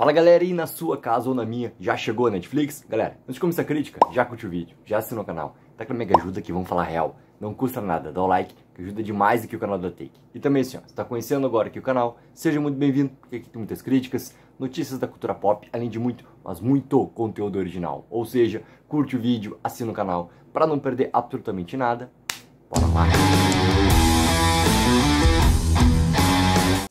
Fala galera, e na sua casa ou na minha, já chegou a Netflix? Galera, antes de começar a crítica, já curte o vídeo, já assina o canal, tá com a mega ajuda que vamos falar real. Não custa nada, dá o like, que ajuda demais aqui o canal da Take. E também assim, ó, se tá conhecendo agora aqui o canal, seja muito bem-vindo, porque aqui tem muitas críticas, notícias da cultura pop, além de muito, mas muito conteúdo original. Ou seja, curte o vídeo, assina o canal, para não perder absolutamente nada, bora lá!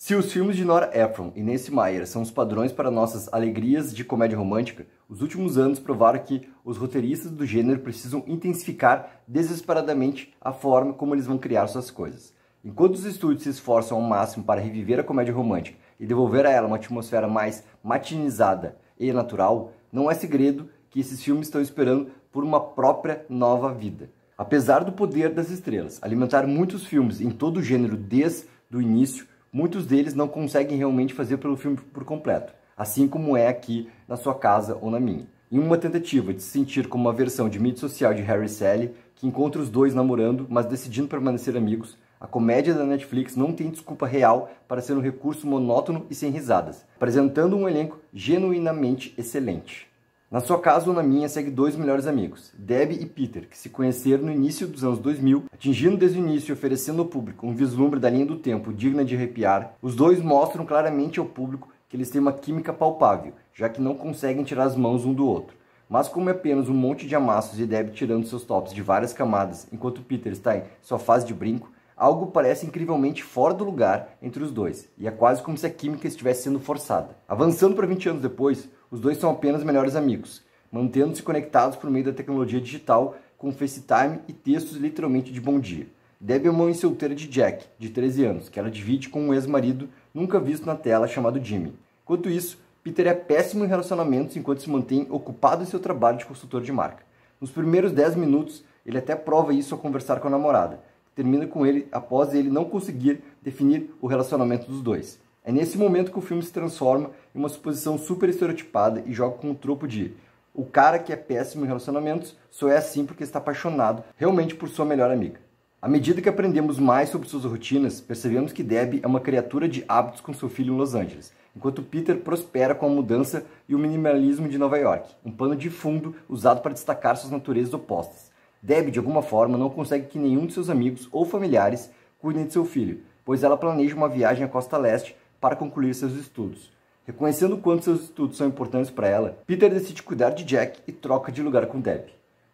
Se os filmes de Nora Ephron e Nancy Meyer são os padrões para nossas alegrias de comédia romântica, os últimos anos provaram que os roteiristas do gênero precisam intensificar desesperadamente a forma como eles vão criar suas coisas. Enquanto os estúdios se esforçam ao máximo para reviver a comédia romântica e devolver a ela uma atmosfera mais matinizada e natural, não é segredo que esses filmes estão esperando por uma própria nova vida. Apesar do poder das estrelas alimentar muitos filmes em todo o gênero desde o início, muitos deles não conseguem realmente fazer pelo filme por completo, assim como é aqui na sua casa ou na minha. Em uma tentativa de se sentir como uma versão de mídia social de Harry e Sally, que encontra os dois namorando, mas decidindo permanecer amigos, a comédia da Netflix não tem desculpa real para ser um recurso monótono e sem risadas, apresentando um elenco genuinamente excelente. Na sua casa ou na minha, segue dois melhores amigos, Deb e Peter, que se conheceram no início dos anos 2000, atingindo desde o início e oferecendo ao público um vislumbre da linha do tempo digna de arrepiar. Os dois mostram claramente ao público que eles têm uma química palpável, já que não conseguem tirar as mãos um do outro. Mas como é apenas um monte de amassos e Deb tirando seus tops de várias camadas, enquanto Peter está em sua fase de brinco, algo parece incrivelmente fora do lugar entre os dois, e é quase como se a química estivesse sendo forçada. Avançando para 20 anos depois, os dois são apenas melhores amigos, mantendo-se conectados por meio da tecnologia digital com FaceTime e textos literalmente de bom dia. Deb é uma mãe solteira de Jack, de 13 anos, que ela divide com um ex-marido nunca visto na tela chamado Jimmy. Enquanto isso, Peter é péssimo em relacionamentos enquanto se mantém ocupado em seu trabalho de consultor de marca. Nos primeiros 10 minutos, ele até prova isso ao conversar com a namorada, que termina com ele após ele não conseguir definir o relacionamento dos dois. É nesse momento que o filme se transforma em uma suposição super estereotipada e joga com o tropo de o cara que é péssimo em relacionamentos só é assim porque está apaixonado realmente por sua melhor amiga. À medida que aprendemos mais sobre suas rotinas, percebemos que Debbie é uma criatura de hábitos com seu filho em Los Angeles, enquanto Peter prospera com a mudança e o minimalismo de Nova York, um pano de fundo usado para destacar suas naturezas opostas. Debbie, de alguma forma, não consegue que nenhum de seus amigos ou familiares cuidem de seu filho, pois ela planeja uma viagem à costa leste para concluir seus estudos. Reconhecendo o quanto seus estudos são importantes para ela, Peter decide cuidar de Jack e troca de lugar com Deb.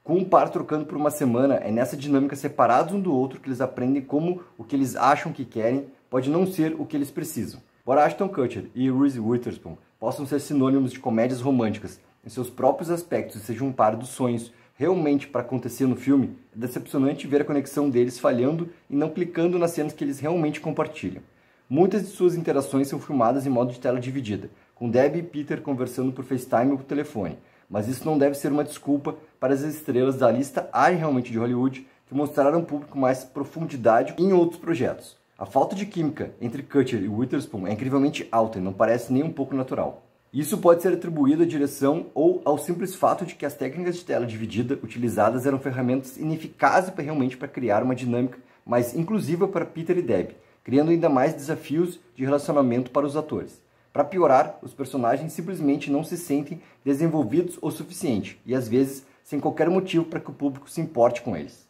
Com um par trocando por uma semana, é nessa dinâmica separados um do outro que eles aprendem como o que eles acham que querem pode não ser o que eles precisam. Embora Ashton Kutcher e Reese Witherspoon possam ser sinônimos de comédias românticas em seus próprios aspectos e sejam um par dos sonhos realmente para acontecer no filme, é decepcionante ver a conexão deles falhando e não clicando nas cenas que eles realmente compartilham. Muitas de suas interações são filmadas em modo de tela dividida, com Deb e Peter conversando por FaceTime ou por telefone, mas isso não deve ser uma desculpa para as estrelas da lista A realmente de Hollywood que mostraram ao público mais profundidade em outros projetos. A falta de química entre Cutcher e Witherspoon é incrivelmente alta e não parece nem um pouco natural. Isso pode ser atribuído à direção ou ao simples fato de que as técnicas de tela dividida utilizadas eram ferramentas ineficazes realmente para criar uma dinâmica mais inclusiva para Peter e Deb, criando ainda mais desafios de relacionamento para os atores. Para piorar, os personagens simplesmente não se sentem desenvolvidos o suficiente e às vezes sem qualquer motivo para que o público se importe com eles.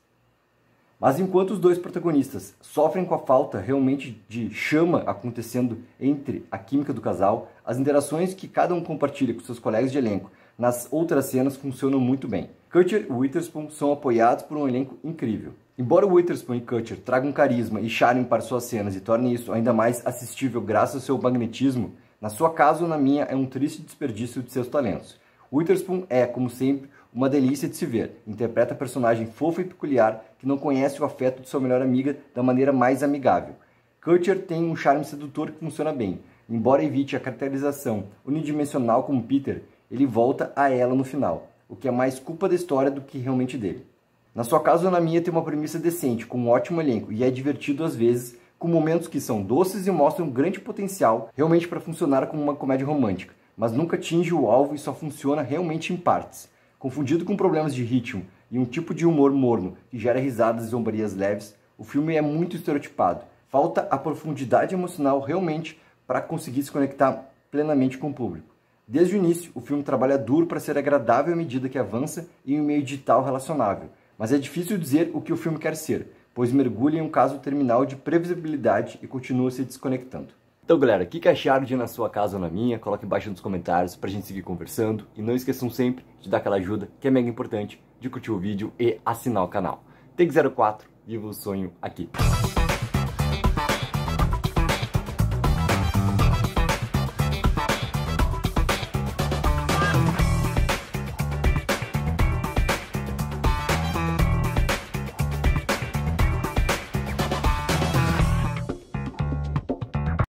Mas enquanto os dois protagonistas sofrem com a falta realmente de chama acontecendo entre a química do casal, as interações que cada um compartilha com seus colegas de elenco nas outras cenas funcionam muito bem. Kutcher e Witherspoon são apoiados por um elenco incrível. Embora Witherspoon e Kutcher tragam carisma e charme para suas cenas e tornem isso ainda mais assistível graças ao seu magnetismo, na sua casa ou na minha é um triste desperdício de seus talentos. Witherspoon é, como sempre, uma delícia de se ver. Interpreta a personagem fofa e peculiar que não conhece o afeto de sua melhor amiga da maneira mais amigável. Kutcher tem um charme sedutor que funciona bem. Embora evite a caracterização unidimensional como Peter, ele volta a ela no final, o que é mais culpa da história do que realmente dele. Na sua casa ou na minha tem uma premissa decente, com um ótimo elenco e é divertido às vezes, com momentos que são doces e mostram um grande potencial realmente para funcionar como uma comédia romântica, mas nunca atinge o alvo e só funciona realmente em partes. Confundido com problemas de ritmo e um tipo de humor morno que gera risadas e zombarias leves, o filme é muito estereotipado. Falta a profundidade emocional realmente para conseguir se conectar plenamente com o público. Desde o início, o filme trabalha duro para ser agradável à medida que avança em um meio digital relacionável, mas é difícil dizer o que o filme quer ser, pois mergulha em um caso terminal de previsibilidade e continua se desconectando. Então, galera, o que, acharam de Na Sua Casa ou Na Minha? Coloque embaixo nos comentários pra gente seguir conversando. E não esqueçam sempre de dar aquela ajuda, que é mega importante, de curtir o vídeo e assinar o canal. Tem 04, viva o sonho aqui!